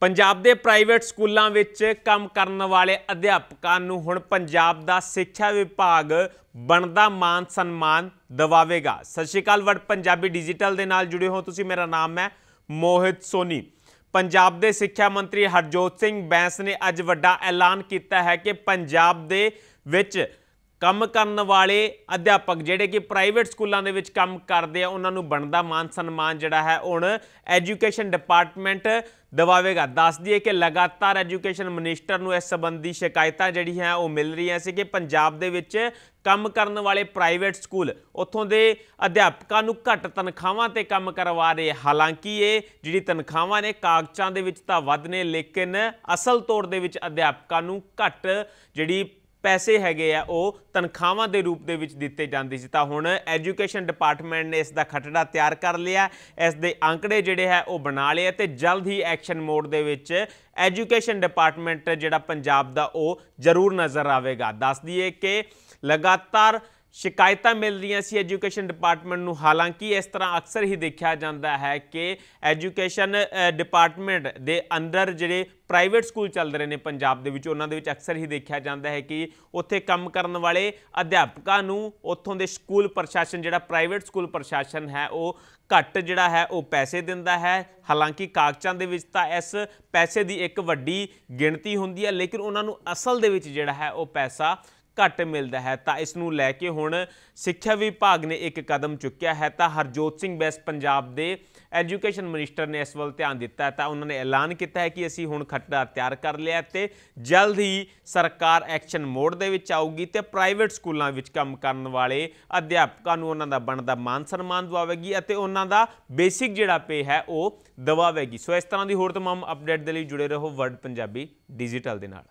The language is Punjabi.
ਪੰਜਾਬ ਦੇ ਪ੍ਰਾਈਵੇਟ ਸਕੂਲਾਂ ਵਿੱਚ ਕੰਮ ਕਰਨ ਵਾਲੇ ਅਧਿਆਪਕਾਂ ਨੂੰ ਹੁਣ ਪੰਜਾਬ ਦਾ ਸਿੱਖਿਆ ਵਿਭਾਗ ਬਣਦਾ ਮਾਨ ਸਨਮਾਨ ਦਿਵਾਵੇਗਾ ਸਤਿ ਸ਼੍ਰੀ ਅਕਾਲ ਵਰਡ ਪੰਜਾਬੀ ਡਿਜੀਟਲ ਦੇ ਨਾਲ ਜੁੜੇ ਹੋ ਤੁਸੀਂ ਮੇਰਾ ਨਾਮ ਹੈ ਮੋਹਿਤ ਸੋਨੀ ਪੰਜਾਬ ਦੇ ਸਿੱਖਿਆ ਮੰਤਰੀ ਹਰਜੋਤ ਸਿੰਘ ਬੈਂਸ ਨੇ ਅੱਜ ਵੱਡਾ ਐਲਾਨ ਕੀਤਾ ਹੈ ਕਿ ਪੰਜਾਬ ਦੇ ਵਿੱਚ ਕੰਮ ਕਰਨ ਵਾਲੇ ਅਧਿਆਪਕ ਜਿਹੜੇ ਕਿ ਪ੍ਰਾਈਵੇਟ ਸਕੂਲਾਂ ਦੇ ਵਿੱਚ ਕੰਮ ਕਰਦੇ ਆ ਉਹਨਾਂ ਨੂੰ ਬਣਦਾ ਮਾਨ ਸਨਮਾਨ ਜਿਹੜਾ ਹੈ ਹੁਣ ਐਜੂਕੇਸ਼ਨ ਡਿਪਾਰਟਮੈਂਟ ਦਵਾਵੇਗਾ ਦੱਸ ਦਈਏ ਕਿ ਲਗਾਤਾਰ ਐਜੂਕੇਸ਼ਨ ਮਿਨਿਸਟਰ ਨੂੰ ਇਸ ਸੰਬੰਧੀ ਸ਼ਿਕਾਇਤਾਂ ਜਿਹੜੀ ਹੈ ਉਹ ਮਿਲ ਰਹੀਆਂ ਸੀ ਕਿ ਪੰਜਾਬ ਦੇ ਵਿੱਚ ਕੰਮ ਕਰਨ ਵਾਲੇ ਪ੍ਰਾਈਵੇਟ ਸਕੂਲ ਉੱਥੋਂ ਦੇ ਅਧਿਆਪਕਾਂ ਨੂੰ ਘੱਟ ਤਨਖਾਹਾਂ ਤੇ ਕੰਮ ਕਰਵਾ ਰਹੇ ਹਾਲਾਂਕਿ ਇਹ ਜਿਹੜੀ ਤਨਖਾਹਾਂ ਨੇ ਕਾਗਜ਼ਾਂ ਦੇ ਵਿੱਚ ਤਾਂ ਵੱਧ ਨੇ ਲੇਕਿਨ ਅਸਲ ਤੌਰ ਦੇ ਵਿੱਚ ਅਧਿਆਪਕਾਂ ਨੂੰ ਘੱਟ ਜਿਹੜੀ ਪੈਸੇ ਹੈਗੇ ਆ ਉਹ ਤਨਖਾਹਾਂ ਦੇ ਰੂਪ ਦੇ ਵਿੱਚ ਦਿੱਤੇ ਜਾਂਦੇ ਸੀ ਤਾਂ ਹੁਣ ਐਜੂਕੇਸ਼ਨ ਡਿਪਾਰਟਮੈਂਟ ਨੇ ਇਸ ਦਾ ਖਟੜਾ ਤਿਆਰ ਕਰ ਲਿਆ ਇਸ ਦੇ ਅੰਕੜੇ ਜਿਹੜੇ ਹੈ ਉਹ ਬਣਾ ਲਏ ਤੇ ਜਲਦ ਹੀ ਐਕਸ਼ਨ ਮੋਡ ਦੇ ਵਿੱਚ ਐਜੂਕੇਸ਼ਨ ਡਿਪਾਰਟਮੈਂਟ ਜਿਹੜਾ ਪੰਜਾਬ ਦਾ ਉਹ ਜ਼ਰੂਰ ਨਜ਼ਰ ਆਵੇਗਾ ਦੱਸ ਦਈਏ ਕਿ ਲਗਾਤਾਰ ਸ਼ਿਕਾਇਤਾਂ ਮਿਲਦੀਆਂ ਸੀ ਐਜੂਕੇਸ਼ਨ ਡਿਪਾਰਟਮੈਂਟ ਨੂੰ ਹਾਲਾਂਕਿ ਇਸ ਤਰ੍ਹਾਂ ਅਕਸਰ ਹੀ ਦੇਖਿਆ ਜਾਂਦਾ ਹੈ ਕਿ ਐਜੂਕੇਸ਼ਨ ਡਿਪਾਰਟਮੈਂਟ ਦੇ ਅੰਦਰ ਜਿਹੜੇ ਪ੍ਰਾਈਵੇਟ ਸਕੂਲ ਚੱਲ ਰਹੇ ਨੇ ਪੰਜਾਬ ਦੇ ਵਿੱਚ ਉਹਨਾਂ ਦੇ ਵਿੱਚ ਅਕਸਰ ਹੀ ਦੇਖਿਆ ਜਾਂਦਾ ਹੈ ਕਿ ਉੱਥੇ ਕੰਮ ਕਰਨ ਵਾਲੇ ਅਧਿਆਪਕਾਂ ਨੂੰ ਉੱਥੋਂ ਦੇ ਸਕੂਲ ਪ੍ਰਸ਼ਾਸਨ ਜਿਹੜਾ ਪ੍ਰਾਈਵੇਟ ਸਕੂਲ ਪ੍ਰਸ਼ਾਸਨ ਹੈ ਉਹ ਘੱਟ ਜਿਹੜਾ ਹੈ ਉਹ ਪੈਸੇ ਦਿੰਦਾ ਹੈ ਹਾਲਾਂਕਿ ਕਾਗਜ਼ਾਂ ਦੇ ਵਿੱਚ ਤਾਂ ਇਸ ਪੈਸੇ ਦੀ ਇੱਕ ਵੱਡੀ ਗਿਣਤੀ ਹੁੰਦੀ ਹੈ ਲੇਕਿਨ ਉਹਨਾਂ ਨੂੰ ਅਸਲ ਦੇ ਵਿੱਚ ਜਿਹੜਾ ਹੈ ਉਹ ਪੈਸਾ ਘੱਟ ਮਿਲਦਾ ਹੈ ਤਾਂ ਇਸ ਨੂੰ ਲੈ ਕੇ ਹੁਣ ਸਿੱਖਿਆ ਵਿਭਾਗ ਨੇ ਇੱਕ ਕਦਮ ਚੁੱਕਿਆ ਹੈ ਤਾਂ ਹਰਜੋਤ ਸਿੰਘ ਬੈਸ ਪੰਜਾਬ ਦੇ ਐਜੂਕੇਸ਼ਨ ਮਿਨਿਸਟਰ ਨੇ ਇਸ ਵੱਲ ਧਿਆਨ ਦਿੱਤਾ ਹੈ ਤਾਂ ਉਹਨਾਂ ਨੇ ਐਲਾਨ ਕੀਤਾ ਹੈ ਕਿ ਅਸੀਂ ਹੁਣ ਖੱਟਾ ਤਿਆਰ ਕਰ ਲਿਆ ਤੇ ਜਲਦ ਹੀ ਸਰਕਾਰ ਐਕਸ਼ਨ ਮੋਡ ਦੇ ਵਿੱਚ ਆਊਗੀ ਤੇ ਪ੍ਰਾਈਵੇਟ ਸਕੂਲਾਂ ਵਿੱਚ ਕੰਮ ਕਰਨ ਵਾਲੇ ਅਧਿਆਪਕਾਂ ਨੂੰ ਉਹਨਾਂ ਦਾ ਬਣਦਾ ਮਾਨ ਸਨਮਾਨ ਦਵਾਵੇਗੀ ਅਤੇ ਉਹਨਾਂ ਦਾ ਬੇਸਿਕ ਜਿਹੜਾ ਪੇ ਹੈ ਉਹ ਦਵਾਵੇਗੀ ਸੋ ਇਸ ਤਰ੍ਹਾਂ ਦੀ ਹੋਰ ਤਮਾਮ ਅਪਡੇਟ ਦੇ ਲਈ ਜੁੜੇ ਰਹੋ ਵਰਡ ਪੰਜਾਬੀ ਡਿਜੀਟਲ ਦੇ ਨਾਲ